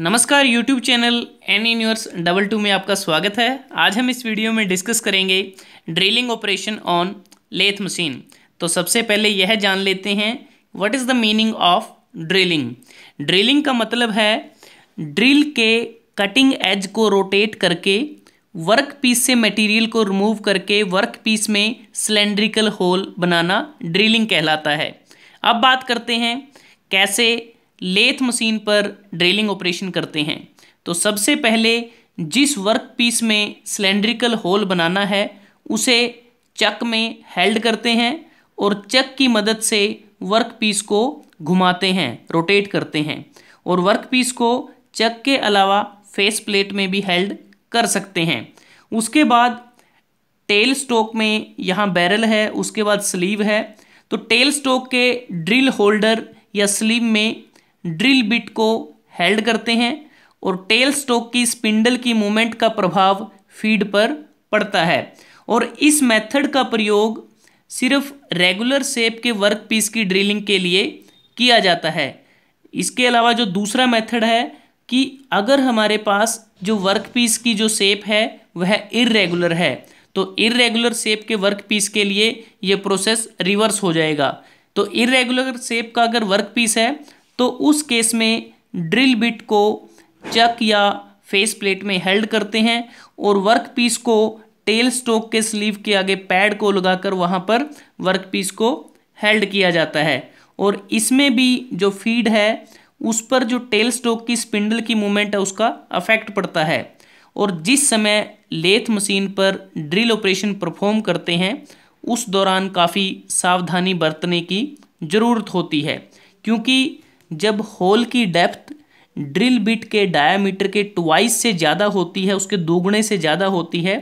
नमस्कार YouTube channel N universe double two में आपका स्वागत है आज हम इस वीडियो में डिस्कस करेंगे drilling operation on lathe machine तो सबसे पहले यह जान लेते हैं what is the meaning of drilling drilling का मतलब है ड्रिल के कटिंग एज को रोटेट करके वर्क पीस से मटेरियल को रिमूव करके वर्क पीस में सिलेंड्रिकल होल बनाना ड्रिलिंग कहलाता है अब बात करते हैं कैसे लेथ मशीन पर ड्रिलिंग ऑपरेशन करते हैं तो सबसे पहले जिस वर्क पीस में सिलेंड्रिकल होल बनाना है उसे चक में हेल्ड करते हैं और चक की मदद से वर्क पीस को घुमाते हैं रोटेट करते हैं और वर्क पीस को चक के अलावा फेस प्लेट में भी हेल्ड कर सकते हैं उसके बाद टेल स्टोक में यहाँ बैरल है उसके बाद स्लीव है तो टेल स्टोक के ड्रिल होल्डर या स्लीव में ड्रिल बिट को हेल्ड करते हैं और टेल स्टोक की स्पिंडल की मूवमेंट का प्रभाव फीड पर पड़ता है और इस मेथड का प्रयोग सिर्फ रेगुलर सेप के वर्क पीस की ड्रिलिंग के लिए किया जाता है इसके अलावा जो दूसरा मेथड है कि अगर हमारे पास जो वर्क पीस की जो शेप है वह इरेगुलर है तो इरेगुलर शेप के वर्क पीस के लिए यह प्रोसेस रिवर्स हो जाएगा तो इरेगुलर शेप का अगर वर्क पीस है तो उस केस में ड्रिल बिट को चक या फेस प्लेट में हेल्ड करते हैं और वर्क पीस को टेल स्टोक के स्लीव के आगे पैड को लगाकर वहाँ पर वर्क पीस को हेल्ड किया जाता है और इसमें भी जो फीड है उस पर जो टेल स्टोक की स्पिंडल की मूवमेंट है उसका अफेक्ट पड़ता है और जिस समय लेथ मशीन पर ड्रिल ऑपरेशन परफॉर्म करते हैं उस दौरान काफ़ी सावधानी बरतने की ज़रूरत होती है क्योंकि जब होल की डेप्थ ड्रिल बिट के डायामीटर के ट्वाइस से ज़्यादा होती है उसके दोगुने से ज़्यादा होती है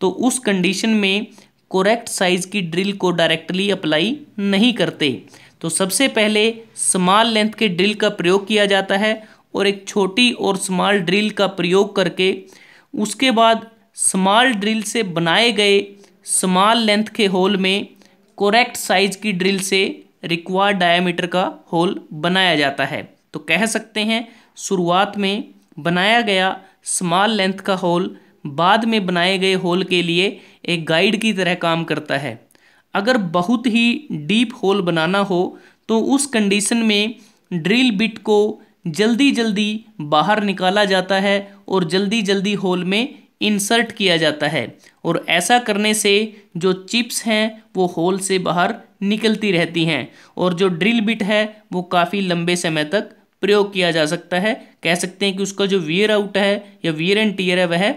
तो उस कंडीशन में करेक्ट साइज़ की ड्रिल को डायरेक्टली अप्लाई नहीं करते तो सबसे पहले स्मॉल लेंथ के ड्रिल का प्रयोग किया जाता है और एक छोटी और स्मॉल ड्रिल का प्रयोग करके उसके बाद स्मॉल ड्रिल से बनाए गए स्मॉल लेंथ के होल में करेक्ट साइज़ की ड्रिल से रिक्वायर्ड डायमीटर का होल बनाया जाता है तो कह सकते हैं शुरुआत में बनाया गया स्मॉल लेंथ का होल बाद में बनाए गए होल के लिए एक गाइड की तरह काम करता है अगर बहुत ही डीप होल बनाना हो तो उस कंडीशन में ड्रिल बिट को जल्दी जल्दी बाहर निकाला जाता है और जल्दी जल्दी होल में इंसर्ट किया जाता है और ऐसा करने से जो चिप्स हैं वो होल से बाहर निकलती रहती हैं और जो ड्रिल बिट है वो काफ़ी लंबे समय तक प्रयोग किया जा सकता है कह सकते हैं कि उसका जो वियर आउट है या वियर एंड टीयर है वह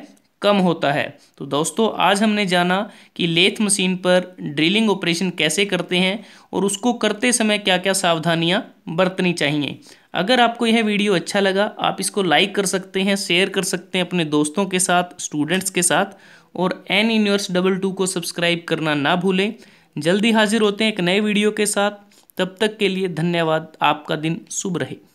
कम होता है तो दोस्तों आज हमने जाना कि लेथ मशीन पर ड्रिलिंग ऑपरेशन कैसे करते हैं और उसको करते समय क्या क्या सावधानियां बरतनी चाहिए अगर आपको यह वीडियो अच्छा लगा आप इसको लाइक कर सकते हैं शेयर कर सकते हैं अपने दोस्तों के साथ स्टूडेंट्स के साथ और एन यूनिवर्स डबल टू को सब्सक्राइब करना ना भूलें जल्दी हाजिर होते हैं एक नए वीडियो के साथ तब तक के लिए धन्यवाद आपका दिन शुभ रहे